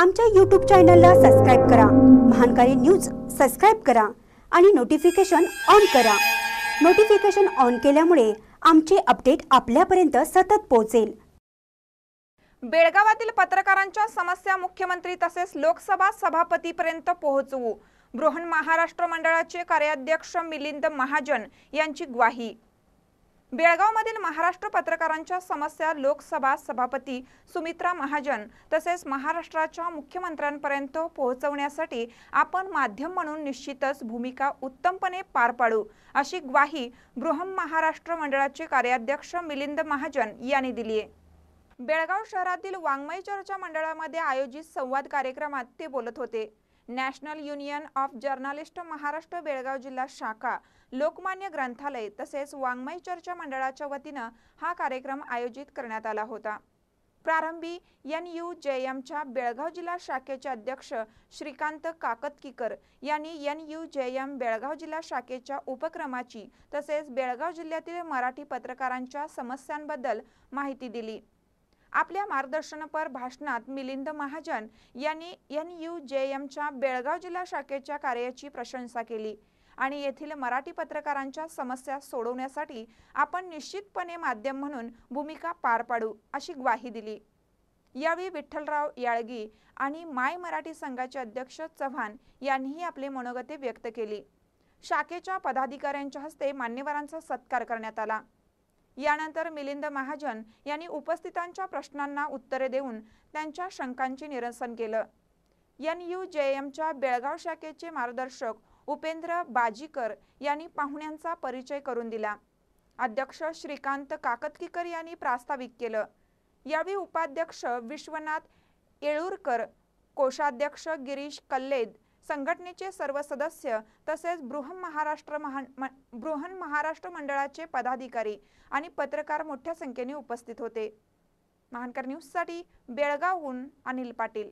आमच्या यूट्यूब चॅनलला सबस्क्राईब करा महानकारी न्यूज सबस्क्राईब करा आणि नोटिफिकेशन ऑन करा नोटिफिकेशन ऑन केल्यामुळे आमचे अपडेट आपल्यापर्यंत सतत पोहोचेल बेळगावातील पत्रकारांच्या समस्या मुख्यमंत्री तसेच लोकसभा सभापतीपर्यंत पोहोचवू बृहन महाराष्ट्र मंडळाचे कार्याध्यक्ष मिलिंद महाजन यांची ग्वाही बेळगावमधील महाराष्ट्र पत्रकारांच्या समस्या लोकसभा सभापती सुमित्रा महाजन तसेच महाराष्ट्राच्या मुख्यमंत्र्यांपर्यंत पोहोचवण्यासाठी आपण माध्यम म्हणून निश्चितच भूमिका उत्तमपणे पार पाडू अशी ग्वाही बृहम महाराष्ट्र मंडळाचे कार्याध्यक्ष मिलिंद महाजन यांनी दिली आहे बेळगाव शहरातील वाङ्मय चर्चा मंडळामध्ये आयोजित संवाद कार्यक्रमात ते बोलत होते national union of journalist Maharashtra Belgaum जिल्हा शाखा लोकमान्य ग्रंथालय तसेच वाङ्मय चर्चा मंडळाच्या वतीनं हा कार्यक्रम आयोजित करण्यात आला होता प्रारंभी एन यू जे एमच्या बेळगाव जिल्हा शाखेचे अध्यक्ष श्रीकांत काकतकीकर यांनी N U J M Belgaum जिल्हा शाखेच्या उपक्रमाची तसेच बेळगाव जिल्ह्यातील मराठी पत्रकारांच्या समस्यांबद्दल माहिती दिली आपल्या मार्गदर्शनपर भाषणात मिलिंद महाजन यांनी एन यू जे एमच्या बेळगाव जिल्हा शाखेच्या कार्याची प्रशंसा केली आणि येथील मराठी पत्रकारांच्या समस्या सोडवण्यासाठी आपण निश्चितपणे माध्यम म्हणून भूमिका पार पाडू अशी ग्वाही दिली यावेळी विठ्ठलराव याळगी आणि माय मराठी संघाचे अध्यक्ष चव्हाण यांनीही आपले मनोगते व्यक्त केली शाखेच्या पदाधिकाऱ्यांच्या हस्ते मान्यवरांचा सत्कार करण्यात आला यानंतर मिलिंद महाजन यांनी उपस्थितांच्या प्रश्नांना उत्तरे देऊन त्यांच्या शंकांचे निरसन केलं एन यू जे एमच्या बेळगाव शाखेचे मार्गदर्शक उपेंद्र बाजीकर यांनी पाहुण्यांचा परिचय करून दिला अध्यक्ष श्रीकांत काकतकीकर यांनी प्रास्ताविक केलं यावेळी उपाध्यक्ष विश्वनाथ येळूरकर कोषाध्यक्ष गिरीश कल्लेद संघटनेचे सर्व सदस्य तसेच महाराष्ट्र बृहन महाराष्ट्र मंडळाचे पदाधिकारी आणि पत्रकार मोठ्या संख्येने उपस्थित होते महानकर न्यूजसाठी बेळगावहून अनिल पाटील